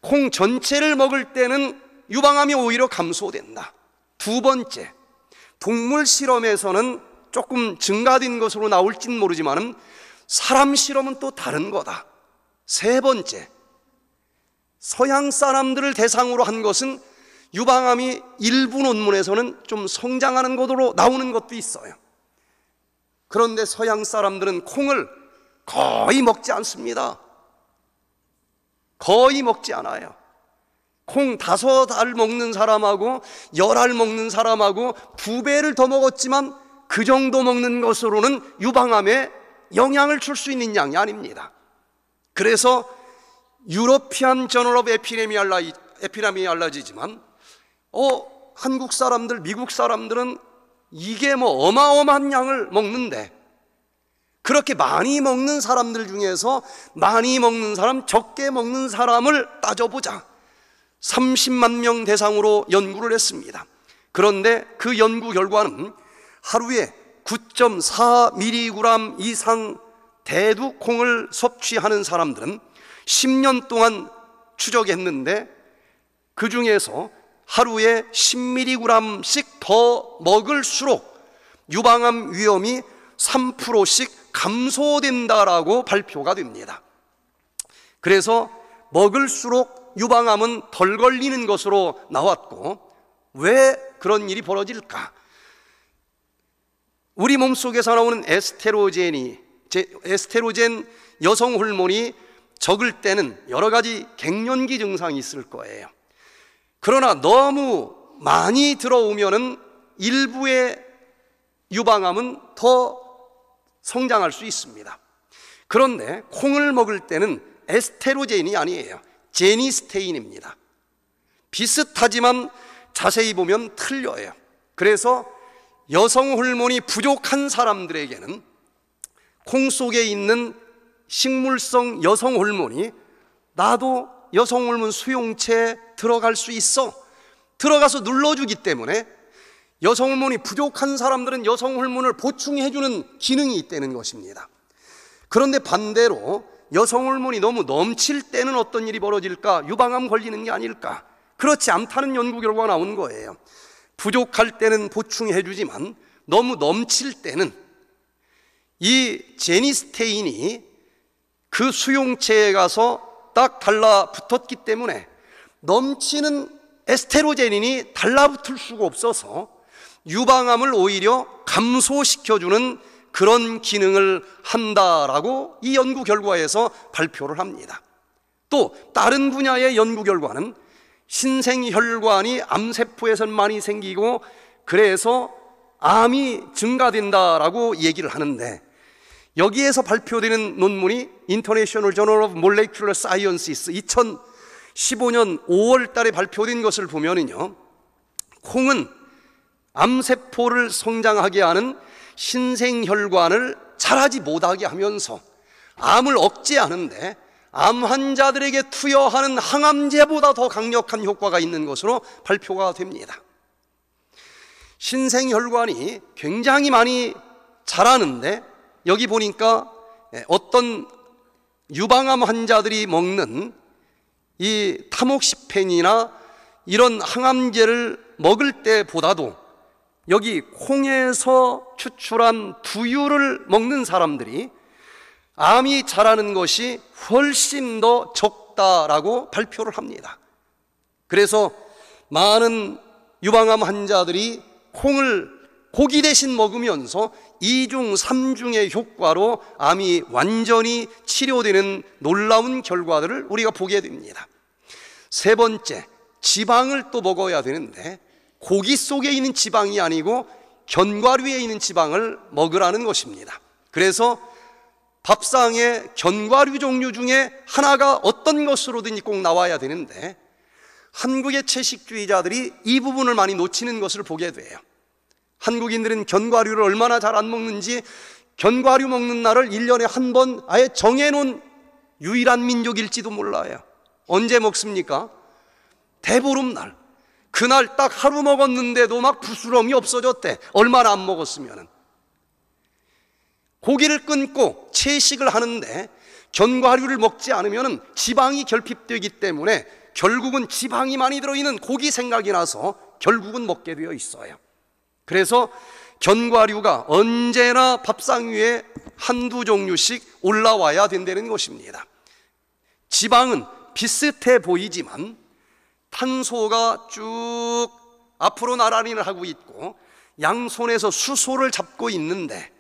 S1: 콩 전체를 먹을 때는 유방암이 오히려 감소된다. 두 번째, 동물 실험에서는 조금 증가된 것으로 나올진 모르지만 사람 실험은 또 다른 거다. 세 번째, 서양 사람들을 대상으로 한 것은 유방암이 일부 논문에서는 좀 성장하는 것으로 나오는 것도 있어요. 그런데 서양 사람들은 콩을 거의 먹지 않습니다. 거의 먹지 않아요. 콩 다섯 알 먹는 사람하고 열 알 먹는 사람하고 두 배를 더 먹었지만 그 정도 먹는 것으로는 유방암에 영향을 줄 수 있는 양이 아닙니다. 그래서 유러피안 저널업 에피데미알라 에피라미알라지지만 어 한국 사람들 미국 사람들은 이게 뭐 어마어마한 양을 먹는데 그렇게 많이 먹는 사람들 중에서 많이 먹는 사람 적게 먹는 사람을 따져보자 30만 명 대상으로 연구를 했습니다 그런데 그 연구 결과는 하루에 9.4mg 이상 대두콩을 섭취하는 사람들은 10년 동안 추적했는데 그 중에서 하루에 10mg씩 더 먹을수록 유방암 위험이 3%씩 감소된다라고 발표가 됩니다. 그래서 먹을수록 유방암은 덜 걸리는 것으로 나왔고 왜 그런 일이 벌어질까? 우리 몸속에서 나오는 에스테로젠이 에스테로젠 여성 호르몬이 적을 때는 여러 가지 갱년기 증상이 있을 거예요. 그러나 너무 많이 들어오면은 일부의 유방암은 더 성장할 수 있습니다. 그런데 콩을 먹을 때는 에스테로젠이 아니에요. 제니스테인입니다. 비슷하지만 자세히 보면 틀려요. 그래서 여성 호르몬이 부족한 사람들에게는 콩 속에 있는 식물성 여성 호르몬이 나도 여성 호르몬 수용체에 들어갈 수 있어. 들어가서 눌러주기 때문에 여성 호르몬이 부족한 사람들은 여성 호르몬을 보충해주는 기능이 있다는 것입니다. 그런데 반대로 여성 호르몬이 너무 넘칠 때는 어떤 일이 벌어질까? 유방암 걸리는 게 아닐까? 그렇지 않다는 연구 결과가 나온 거예요. 부족할 때는 보충해주지만 너무 넘칠 때는 이 제니 스테인이 그 수용체에 가서 딱 달라붙었기 때문에 넘치는 에스테로제닌이 달라붙을 수가 없어서 유방암을 오히려 감소시켜주는 그런 기능을 한다라고 이 연구 결과에서 발표를 합니다. 또 다른 분야의 연구 결과는 신생혈관이 암세포에선많이 생기고 그래서 암이 증가된다라고 얘기를 하는데 여기에서 발표되는 논문이 International Journal of Molecular Sciences 2015년 5월 달에 발표된 것을 보면은요. 콩은 암세포를 성장하게 하는 신생혈관을 자라지 못하게 하면서 암을 억제하는데 암 환자들에게 투여하는 항암제보다 더 강력한 효과가 있는 것으로 발표가 됩니다. 신생혈관이 굉장히 많이 자라는데 여기 보니까 예, 어떤 유방암 환자들이 먹는 이 타목시펜이나 이런 항암제를 먹을 때보다도 여기 콩에서 추출한 두유를 먹는 사람들이 암이 자라는 것이 훨씬 더 적다라고 발표를 합니다. 그래서 많은 유방암 환자들이 콩을 고기 대신 먹으면서 이중삼중의 효과로 암이 완전히 치료되는 놀라운 결과들을 우리가 보게 됩니다. 세 번째, 지방을 또 먹어야 되는데 고기 속에 있는 지방이 아니고 견과류에 있는 지방을 먹으라는 것입니다. 그래서 밥상에 견과류 종류 중에 하나가 어떤 것으로든지 꼭 나와야 되는데 한국의 채식주의자들이 이 부분을 많이 놓치는 것을 보게 돼요. 한국인들은 견과류를 얼마나 잘 안 먹는지 견과류 먹는 날을 1년에 한 번 아예 정해놓은 유일한 민족일지도 몰라요. 언제 먹습니까? 대보름날. 그날 딱 하루 먹었는데도 막 부스럼이 없어졌대. 얼마나 안먹었으면 고기를 끊고 채식을 하는데 견과류를 먹지 않으면 지방이 결핍되기 때문에 결국은 지방이 많이 들어있는 고기 생각이 나서 결국은 먹게 되어 있어요. 그래서 견과류가 언제나 밥상 위에 한두 종류씩 올라와야 된다는 것입니다. 지방은 비슷해 보이지만 탄소가 쭉 앞으로 나란히를 하고 있고 양손에서 수소를 잡고 있는데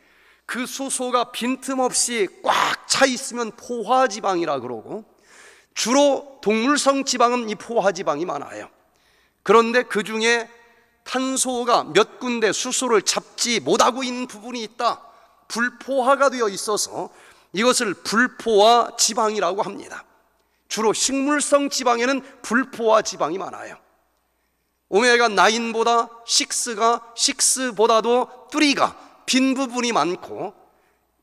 S1: 그 수소가 빈틈없이 꽉 차 있으면 포화지방이라 그러고 주로 동물성 지방은 이 포화지방이 많아요. 그런데 그 중에 탄소가 몇 군데 수소를 잡지 못하고 있는 부분이 있다. 불포화가 되어 있어서 이것을 불포화 지방이라고 합니다. 주로 식물성 지방에는 불포화 지방이 많아요. 오메가 9보다 6가 6보다도 3가 빈 부분이 많고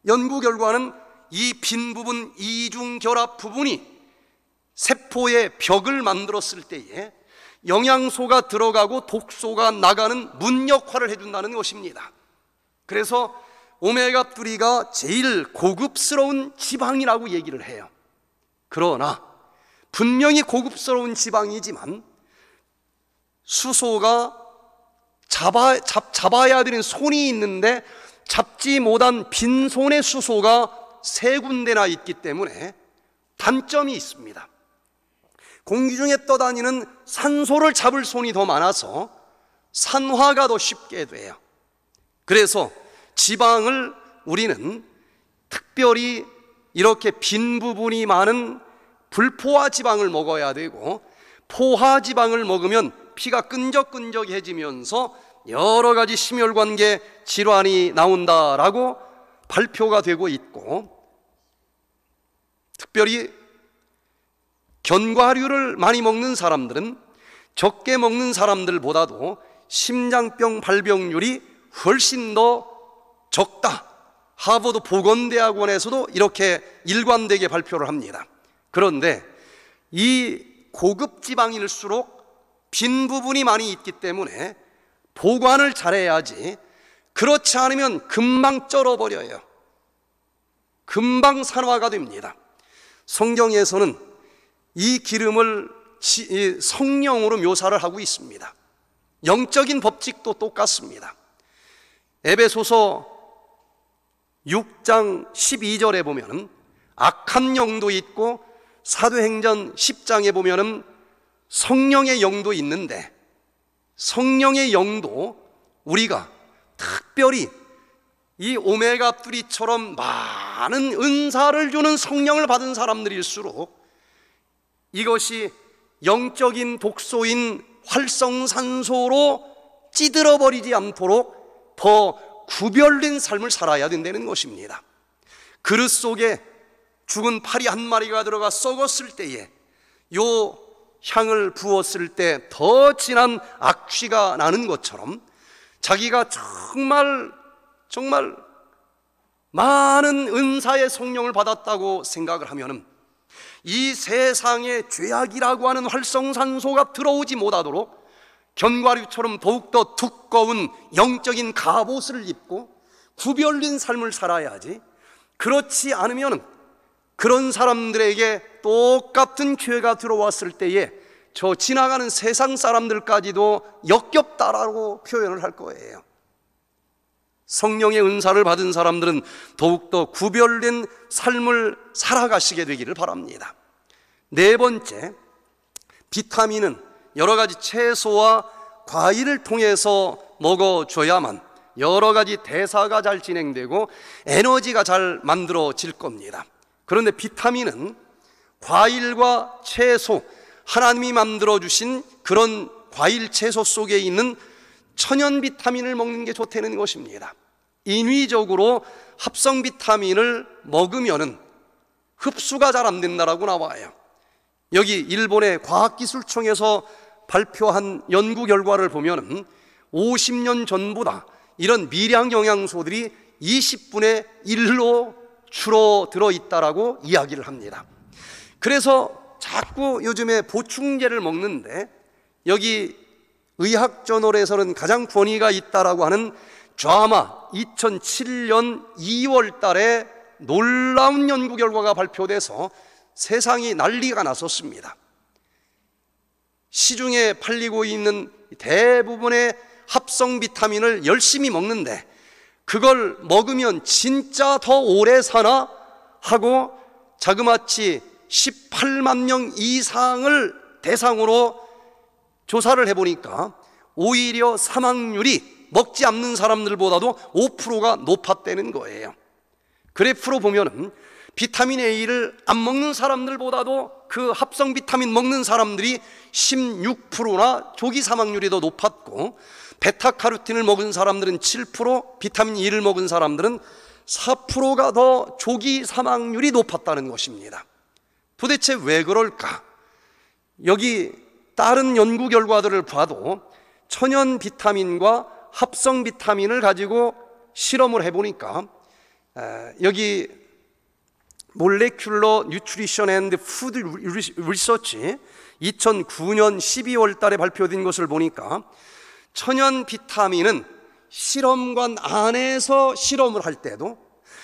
S1: 연구 결과는 이 빈 부분 이중 결합 부분이 세포의 벽을 만들었을 때에 영양소가 들어가고 독소가 나가는 문 역할을 해준다는 것입니다. 그래서 오메가3가 제일 고급스러운 지방이라고 얘기를 해요. 그러나 분명히 고급스러운 지방이지만 수소가 잡아, 잡, 잡아야 되는 손이 있는데 잡지 못한 빈손의 수소가 세 군데나 있기 때문에 단점이 있습니다. 공기 중에 떠다니는 산소를 잡을 손이 더 많아서 산화가 더 쉽게 돼요. 그래서 지방을 우리는 특별히 이렇게 빈 부분이 많은 불포화 지방을 먹어야 되고 포화 지방을 먹으면 피가 끈적끈적해지면서 여러 가지 심혈관계 질환이 나온다라고 발표가 되고 있고 특별히 견과류를 많이 먹는 사람들은 적게 먹는 사람들보다도 심장병 발병률이 훨씬 더 적다. 하버드 보건대학원에서도 이렇게 일관되게 발표를 합니다. 그런데 이 고급 지방일수록 빈 부분이 많이 있기 때문에 보관을 잘해야지 그렇지 않으면 금방 쩔어버려요. 금방 산화가 됩니다. 성경에서는 이 기름을 성령으로 묘사를 하고 있습니다. 영적인 법칙도 똑같습니다. 에베소서 6장 12절에 보면 악한 영도 있고 사도행전 10장에 보면 성령의 영도 있는데 성령의 영도 우리가 특별히 이 오메가 뿌리처럼 많은 은사를 주는 성령을 받은 사람들일수록 이것이 영적인 독소인 활성산소로 찌들어버리지 않도록 더 구별된 삶을 살아야 된다는 것입니다. 그릇 속에 죽은 파리 한 마리가 들어가 썩었을 때에 요 향을 부었을 때 더 진한 악취가 나는 것처럼 자기가 정말 정말 많은 은사의 성령을 받았다고 생각을 하면은 이 세상의 죄악이라고 하는 활성산소가 들어오지 못하도록 견과류처럼 더욱더 두꺼운 영적인 갑옷을 입고 구별된 삶을 살아야지 그렇지 않으면 그런 사람들에게 똑같은 죄가 들어왔을 때에 저 지나가는 세상 사람들까지도 역겹다라고 표현을 할 거예요 성령의 은사를 받은 사람들은 더욱더 구별된 삶을 살아가시게 되기를 바랍니다. 네 번째, 비타민은 여러 가지 채소와 과일을 통해서 먹어줘야만 여러 가지 대사가 잘 진행되고 에너지가 잘 만들어질 겁니다. 그런데 비타민은 과일과 채소, 하나님이 만들어주신 그런 과일 채소 속에 있는 천연 비타민을 먹는 게 좋다는 것입니다. 인위적으로 합성 비타민을 먹으면은 흡수가 잘 안 된다라고 나와요. 여기 일본의 과학기술청에서 발표한 연구 결과를 보면은 50년 전보다 이런 미량 영양소들이 20분의 1로 줄어들어 있다라고 이야기를 합니다. 그래서 자꾸 요즘에 보충제를 먹는데 여기 의학 저널에서는 가장 권위가 있다라고 하는 좌마 2007년 2월 달에 놀라운 연구 결과가 발표돼서 세상이 난리가 났었습니다. 시중에 팔리고 있는 대부분의 합성 비타민을 열심히 먹는데 그걸 먹으면 진짜 더 오래 사나 하고 자그마치 18만 명 이상을 대상으로 조사를 해보니까 오히려 사망률이 먹지 않는 사람들보다도 5%가 높았다는 거예요. 그래프로 보면은 비타민 A를 안 먹는 사람들보다도 그 합성 비타민 먹는 사람들이 16%나 조기 사망률이 더 높았고 베타카로틴을 먹은 사람들은 7%, 비타민 E를 먹은 사람들은 4%가 더 조기 사망률이 높았다는 것입니다. 도대체 왜 그럴까? 여기 다른 연구 결과들을 봐도 천연 비타민과 합성 비타민을 가지고 실험을 해보니까 여기 몰레큘러 뉴트리션 앤드 푸드 리서치 2009년 12월 달에 발표된 것을 보니까 천연 비타민은 실험관 안에서 실험을 할 때도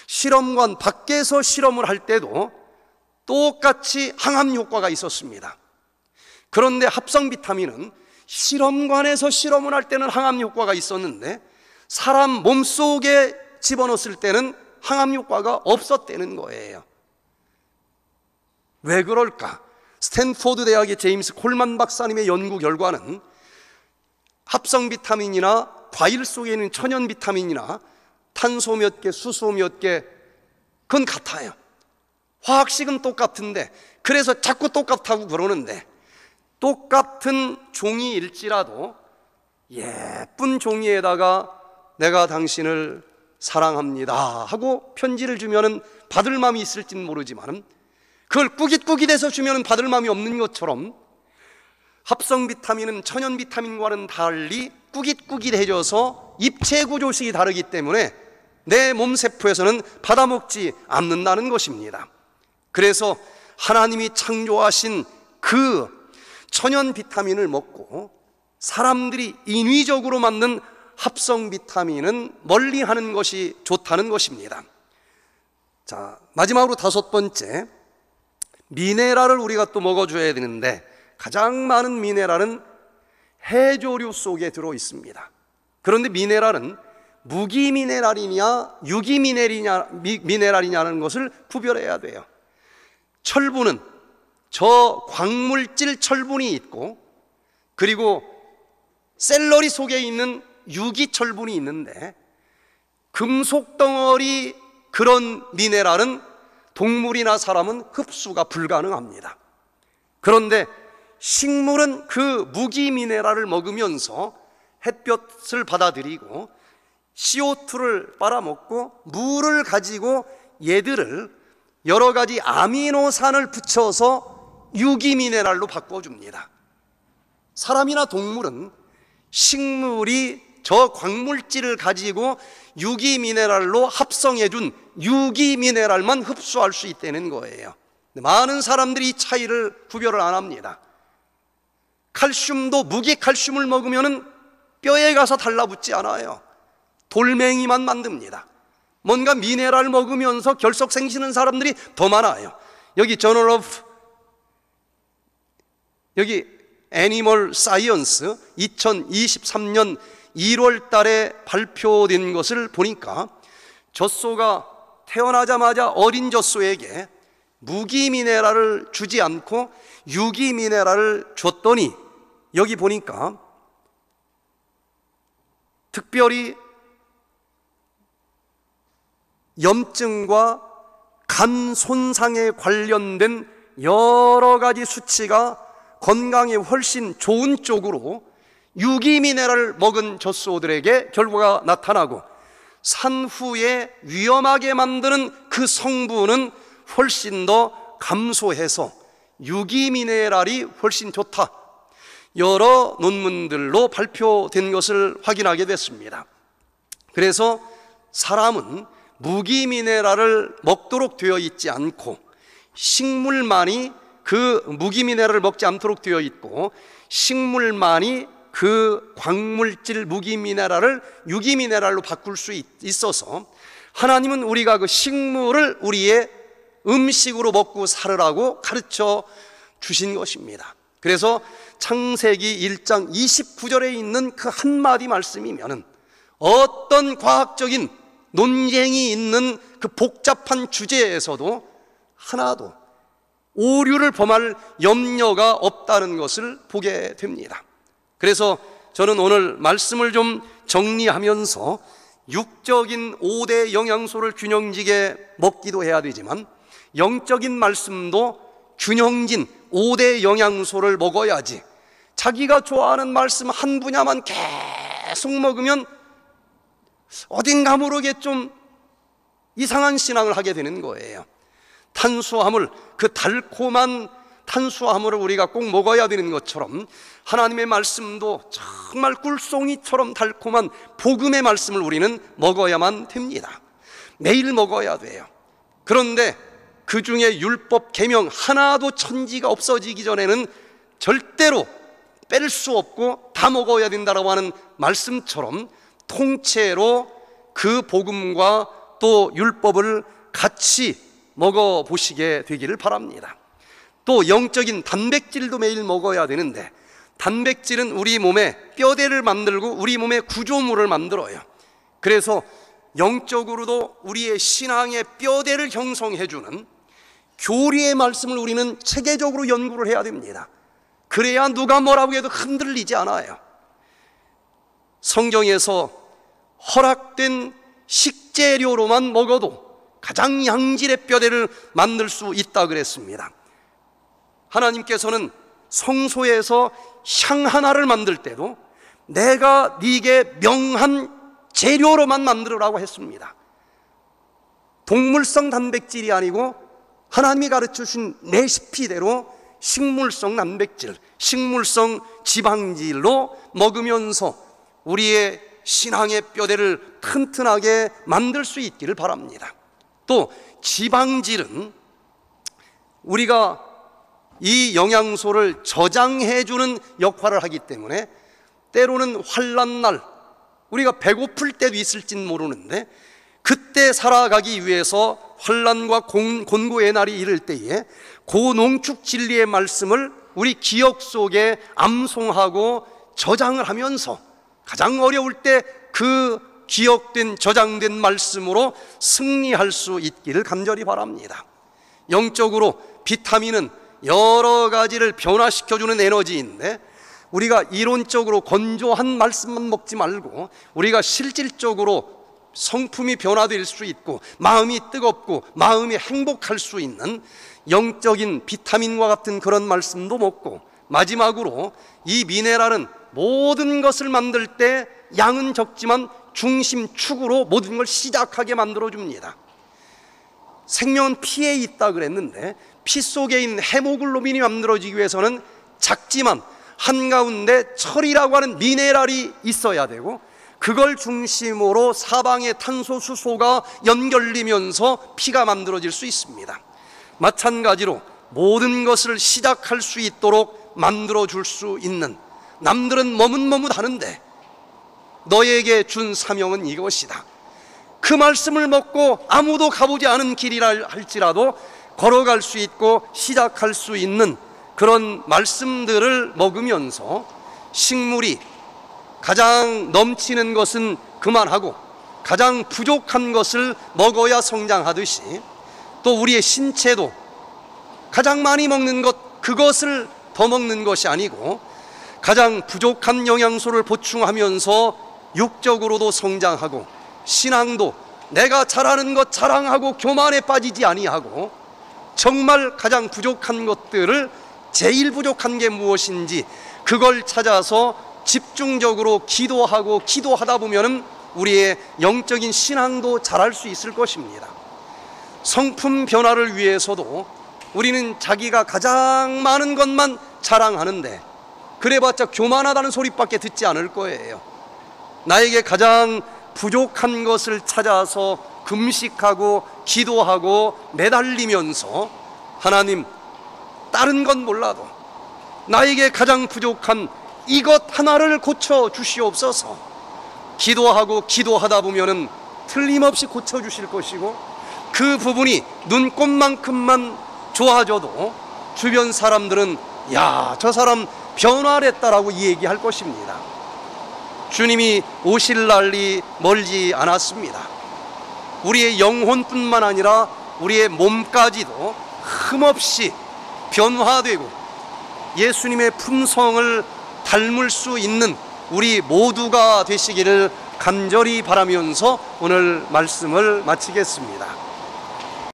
S1: 실험관 밖에서 실험을 할 때도 똑같이 항암 효과가 있었습니다. 그런데 합성 비타민은 실험관에서 실험을 할 때는 항암 효과가 있었는데 사람 몸속에 집어넣었을 때는 항암 효과가 없었다는 거예요. 왜 그럴까? 스탠포드 대학의 제임스 콜만 박사님의 연구 결과는 합성 비타민이나 과일 속에 있는 천연 비타민이나 탄소 몇 개, 수소 몇 개, 그건 같아요. 화학식은 똑같은데, 그래서 자꾸 똑같다고 그러는데, 똑같은 종이일지라도 예쁜 종이에다가 내가 당신을 사랑합니다 하고 편지를 주면은 받을 마음이 있을진 모르지만은 그걸 꾸깃꾸깃해서 주면은 받을 마음이 없는 것처럼 합성 비타민은 천연 비타민과는 달리 꾸깃꾸깃해져서 입체 구조식이 다르기 때문에 내 몸 세포에서는 받아먹지 않는다는 것입니다. 그래서 하나님이 창조하신 그 천연 비타민을 먹고 사람들이 인위적으로 맞는 합성 비타민은 멀리 하는 것이 좋다는 것입니다. 자, 마지막으로 다섯 번째. 미네랄을 우리가 또 먹어줘야 되는데 가장 많은 미네랄은 해조류 속에 들어 있습니다. 그런데 미네랄은 무기 미네랄이냐 유기 미네랄이냐, 미, 미네랄이냐는 것을 구별해야 돼요. 철분은 저 광물질 철분이 있고 그리고 셀러리 속에 있는 유기 철분이 있는데 금속 덩어리 그런 미네랄은 동물이나 사람은 흡수가 불가능합니다. 그런데 식물은 그 무기 미네랄을 먹으면서 햇볕을 받아들이고 CO2를 빨아먹고 물을 가지고 얘들을 여러 가지 아미노산을 붙여서 유기미네랄로 바꿔줍니다. 사람이나 동물은 식물이 저 광물질을 가지고 유기미네랄로 합성해준 유기미네랄만 흡수할 수 있다는 거예요. 많은 사람들이 이 차이를 구별을 안 합니다. 칼슘도 무기 칼슘을 먹으면 뼈에 가서 달라붙지 않아요. 돌멩이만 만듭니다. 뭔가 미네랄 먹으면서 결석 생기는 사람들이 더 많아요. 여기 저널 오브 여기 애니멀 사이언스 2023년 1월 달에 발표된 것을 보니까 젖소가 태어나자마자 어린 젖소에게 무기 미네랄을 주지 않고 유기 미네랄을 줬더니 여기 보니까 특별히 염증과 간 손상에 관련된 여러 가지 수치가 건강에 훨씬 좋은 쪽으로 유기 미네랄을 먹은 젖소들에게 결과가 나타나고 산후에 위험하게 만드는 그 성분은 훨씬 더 감소해서 유기 미네랄이 훨씬 좋다. 여러 논문들로 발표된 것을 확인하게 됐습니다. 그래서 사람은 무기 미네랄을 먹도록 되어 있지 않고 식물만이 그 무기미네랄을 먹지 않도록 되어 있고 식물만이 그 광물질 무기미네랄을 유기미네랄로 바꿀 수 있어서 하나님은 우리가 그 식물을 우리의 음식으로 먹고 살으라고 가르쳐 주신 것입니다. 그래서 창세기 1장 29절에 있는 그 한마디 말씀이면은 어떤 과학적인 논쟁이 있는 그 복잡한 주제에서도 하나도 오류를 범할 염려가 없다는 것을 보게 됩니다. 그래서 저는 오늘 말씀을 좀 정리하면서 육적인 5대 영양소를 균형지게 먹기도 해야 되지만 영적인 말씀도 균형진 5대 영양소를 먹어야지 자기가 좋아하는 말씀 한 분야만 계속 먹으면 어딘가 모르게 좀 이상한 신앙을 하게 되는 거예요. 탄수화물, 그 달콤한 탄수화물을 우리가 꼭 먹어야 되는 것처럼 하나님의 말씀도 정말 꿀송이처럼 달콤한 복음의 말씀을 우리는 먹어야만 됩니다. 매일 먹어야 돼요. 그런데 그 중에 율법 계명 하나도 천지가 없어지기 전에는 절대로 뺄 수 없고 다 먹어야 된다라고 하는 말씀처럼 통째로 그 복음과 또 율법을 같이 먹어보시게 되기를 바랍니다. 또 영적인 단백질도 매일 먹어야 되는데 단백질은 우리 몸에 뼈대를 만들고 우리 몸의 구조물을 만들어요. 그래서 영적으로도 우리의 신앙의 뼈대를 형성해주는 교리의 말씀을 우리는 체계적으로 연구를 해야 됩니다. 그래야 누가 뭐라고 해도 흔들리지 않아요. 성경에서 허락된 식재료로만 먹어도 가장 양질의 뼈대를 만들 수 있다 그랬습니다. 하나님께서는 성소에서 향 하나를 만들 때도 내가 네게 명한 재료로만 만들으라고 했습니다. 동물성 단백질이 아니고 하나님이 가르쳐 주신 레시피대로 식물성 단백질, 식물성 지방질로 먹으면서 우리의 신앙의 뼈대를 튼튼하게 만들 수 있기를 바랍니다. 또 지방질은 우리가 이 영양소를 저장해 주는 역할을 하기 때문에 때로는 환란 날 우리가 배고플 때도 있을진 모르는데 그때 살아가기 위해서 환란과 곤고의 날이 이를 때에 고농축 진리의 말씀을 우리 기억 속에 암송하고 저장을 하면서 가장 어려울 때그 기억된 저장된 말씀으로 승리할 수 있기를 간절히 바랍니다. 영적으로 비타민은 여러 가지를 변화시켜 주는 에너지인데 우리가 이론적으로 건조한 말씀만 먹지 말고 우리가 실질적으로 성품이 변화될 수 있고 마음이 뜨겁고 마음이 행복할 수 있는 영적인 비타민과 같은 그런 말씀도 먹고 마지막으로 이 미네랄은 모든 것을 만들 때 양은 적지만 중심축으로 모든 걸 시작하게 만들어 줍니다. 생명은 피에 있다 그랬는데 피 속에 있는 헤모글로빈이 만들어지기 위해서는 작지만 한가운데 철이라고 하는 미네랄이 있어야 되고 그걸 중심으로 사방의 탄소 수소가 연결되면서 피가 만들어질 수 있습니다. 마찬가지로 모든 것을 시작할 수 있도록 만들어 줄 수 있는 남들은 머뭇머뭇하는데 너에게 준 사명은 이것이다. 그 말씀을 먹고 아무도 가보지 않은 길이라 할지라도 걸어갈 수 있고 시작할 수 있는 그런 말씀들을 먹으면서 식물이 가장 넘치는 것은 그만하고 가장 부족한 것을 먹어야 성장하듯이 또 우리의 신체도 가장 많이 먹는 것 그것을 더 먹는 것이 아니고 가장 부족한 영양소를 보충하면서 육적으로도 성장하고 신앙도 내가 잘하는 것 자랑하고 교만에 빠지지 아니하고 정말 가장 부족한 것들을 제일 부족한 게 무엇인지 그걸 찾아서 집중적으로 기도하고 기도하다 보면 우리의 영적인 신앙도 잘할 수 있을 것입니다. 성품 변화를 위해서도 우리는 자기가 가장 많은 것만 자랑하는데 그래봤자 교만하다는 소리밖에 듣지 않을 거예요. 나에게 가장 부족한 것을 찾아서 금식하고 기도하고 매달리면서 하나님 다른 건 몰라도 나에게 가장 부족한 이것 하나를 고쳐 주시옵소서 기도하고 기도하다 보면은 틀림없이 고쳐 주실 것이고 그 부분이 눈꽃만큼만 좋아져도 주변 사람들은 야저 사람 변화했다라고 를 얘기할 것입니다. 주님이 오실 날이 멀지 않았습니다. 우리의 영혼뿐만 아니라 우리의 몸까지도 흠없이 변화되고 예수님의 품성을 닮을 수 있는 우리 모두가 되시기를 간절히 바라면서 오늘 말씀을 마치겠습니다.